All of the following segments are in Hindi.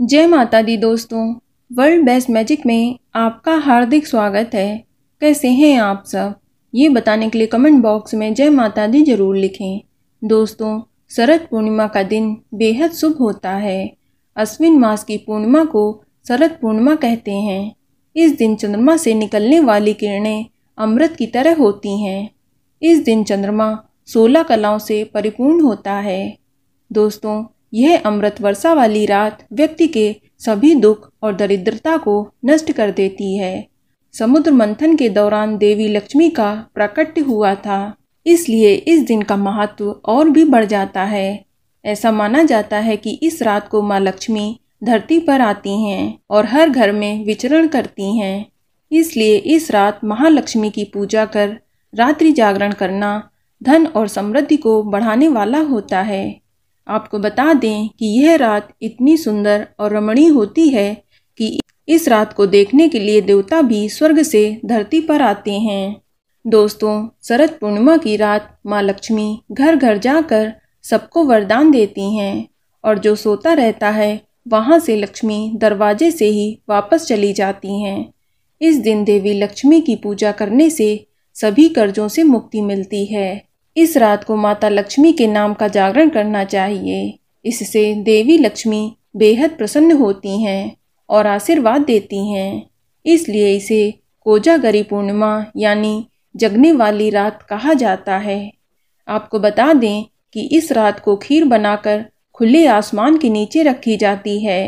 जय माता दी दोस्तों वर्ल्ड बेस्ट मैजिक में आपका हार्दिक स्वागत है कैसे हैं आप सब ये बताने के लिए कमेंट बॉक्स में जय माता दी ज़रूर लिखें दोस्तों शरद पूर्णिमा का दिन बेहद शुभ होता है अश्विन मास की पूर्णिमा को शरद पूर्णिमा कहते हैं इस दिन चंद्रमा से निकलने वाली किरणें अमृत की तरह होती हैं इस दिन चंद्रमा सोलह कलाओं से परिपूर्ण होता है दोस्तों यह अमृत वर्षा वाली रात व्यक्ति के सभी दुख और दरिद्रता को नष्ट कर देती है समुद्र मंथन के दौरान देवी लक्ष्मी का प्राकट्य हुआ था इसलिए इस दिन का महत्व और भी बढ़ जाता है ऐसा माना जाता है कि इस रात को माँ लक्ष्मी धरती पर आती हैं और हर घर में विचरण करती हैं इसलिए इस रात महालक्ष्मी की पूजा कर रात्रि जागरण करना धन और समृद्धि को बढ़ाने वाला होता है आपको बता दें कि यह रात इतनी सुंदर और रमणीय होती है कि इस रात को देखने के लिए देवता भी स्वर्ग से धरती पर आते हैं दोस्तों शरद पूर्णिमा की रात माँ लक्ष्मी घर घर जाकर सबको वरदान देती हैं और जो सोता रहता है वहाँ से लक्ष्मी दरवाजे से ही वापस चली जाती हैं इस दिन देवी लक्ष्मी की पूजा करने से सभी कर्जों से मुक्ति मिलती है इस रात को माता लक्ष्मी के नाम का जागरण करना चाहिए इससे देवी लक्ष्मी बेहद प्रसन्न होती हैं और आशीर्वाद देती हैं इसलिए इसे कोजागरी पूर्णिमा यानी जगने वाली रात कहा जाता है आपको बता दें कि इस रात को खीर बनाकर खुले आसमान के नीचे रखी जाती है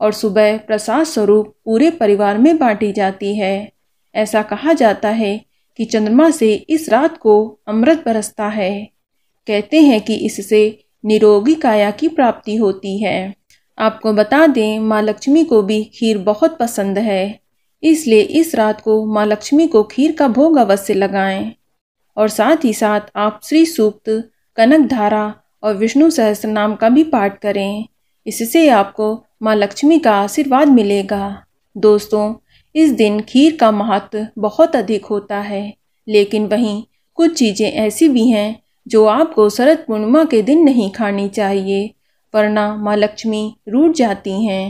और सुबह प्रसाद स्वरूप पूरे परिवार में बांटी जाती है ऐसा कहा जाता है कि चंद्रमा से इस रात को अमृत बरसता है कहते हैं कि इससे निरोगी काया की प्राप्ति होती है आपको बता दें माँ लक्ष्मी को भी खीर बहुत पसंद है इसलिए इस रात को माँ लक्ष्मी को खीर का भोग अवश्य लगाएं और साथ ही साथ आप श्री सूक्त कनक धारा और विष्णु सहस्र नाम का भी पाठ करें इससे आपको माँ लक्ष्मी का आशीर्वाद मिलेगा दोस्तों इस दिन खीर का महत्व बहुत अधिक होता है लेकिन वहीं कुछ चीज़ें ऐसी भी हैं जो आपको शरद पूर्णिमा के दिन नहीं खानी चाहिए वरना माँ लक्ष्मी रूट जाती हैं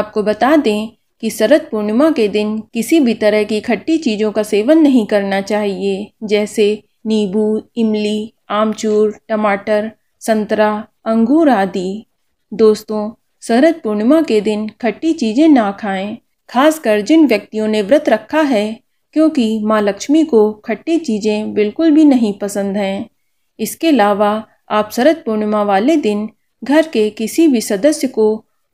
आपको बता दें कि शरद पूर्णिमा के दिन किसी भी तरह की खट्टी चीज़ों का सेवन नहीं करना चाहिए जैसे नींबू इमली आमचूर टमाटर संतरा अंगूर आदि दोस्तों शरद पूर्णिमा के दिन खट्टी चीज़ें ना खाएं खासकर जिन व्यक्तियों ने व्रत रखा है क्योंकि माँ लक्ष्मी को खट्टी चीज़ें बिल्कुल भी नहीं पसंद हैं इसके अलावा आप शरद पूर्णिमा वाले दिन घर के किसी भी सदस्य को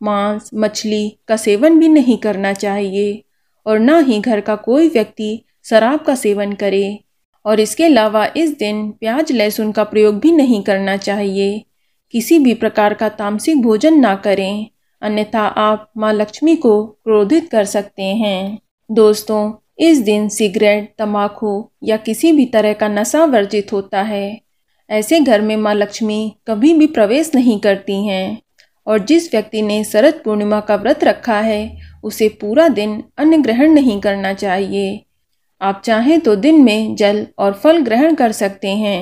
मांस मछली का सेवन भी नहीं करना चाहिए और ना ही घर का कोई व्यक्ति शराब का सेवन करे और इसके अलावा इस दिन प्याज लहसुन का प्रयोग भी नहीं करना चाहिए किसी भी प्रकार का तामसिक भोजन ना करें अन्यथा आप माँ लक्ष्मी को क्रोधित कर सकते हैं दोस्तों इस दिन सिगरेट तम्बाकू या किसी भी तरह का नशा वर्जित होता है ऐसे घर में माँ लक्ष्मी कभी भी प्रवेश नहीं करती हैं और जिस व्यक्ति ने शरद पूर्णिमा का व्रत रखा है उसे पूरा दिन अन्न ग्रहण नहीं करना चाहिए आप चाहें तो दिन में जल और फल ग्रहण कर सकते हैं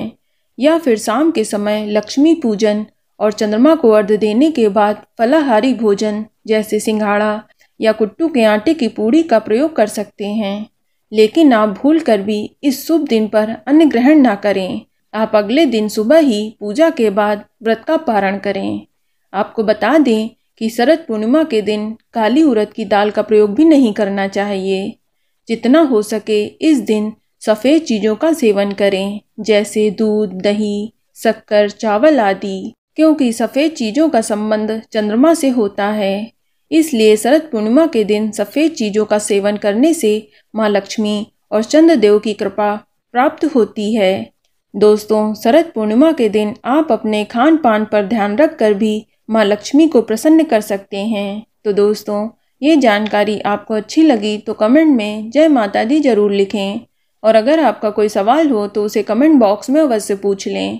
या फिर शाम के समय लक्ष्मी पूजन और चंद्रमा को अर्ध देने के बाद फलाहारी भोजन जैसे सिंघाड़ा या कुट्टू के आटे की पूड़ी का प्रयोग कर सकते हैं लेकिन आप भूल कर भी इस शुभ दिन पर अन्न ग्रहण ना करें आप अगले दिन सुबह ही पूजा के बाद व्रत का पारण करें आपको बता दें कि शरद पूर्णिमा के दिन काली उड़द की दाल का प्रयोग भी नहीं करना चाहिए जितना हो सके इस दिन सफ़ेद चीज़ों का सेवन करें जैसे दूध दही शक्कर चावल आदि क्योंकि सफ़ेद चीज़ों का संबंध चंद्रमा से होता है इसलिए शरद पूर्णिमा के दिन सफ़ेद चीज़ों का सेवन करने से माँ लक्ष्मी और चंद्रदेव की कृपा प्राप्त होती है दोस्तों शरद पूर्णिमा के दिन आप अपने खान पान पर ध्यान रख कर भी माँ लक्ष्मी को प्रसन्न कर सकते हैं तो दोस्तों ये जानकारी आपको अच्छी लगी तो कमेंट में जय माता दी जरूर लिखें और अगर आपका कोई सवाल हो तो उसे कमेंट बॉक्स में अवश्य पूछ लें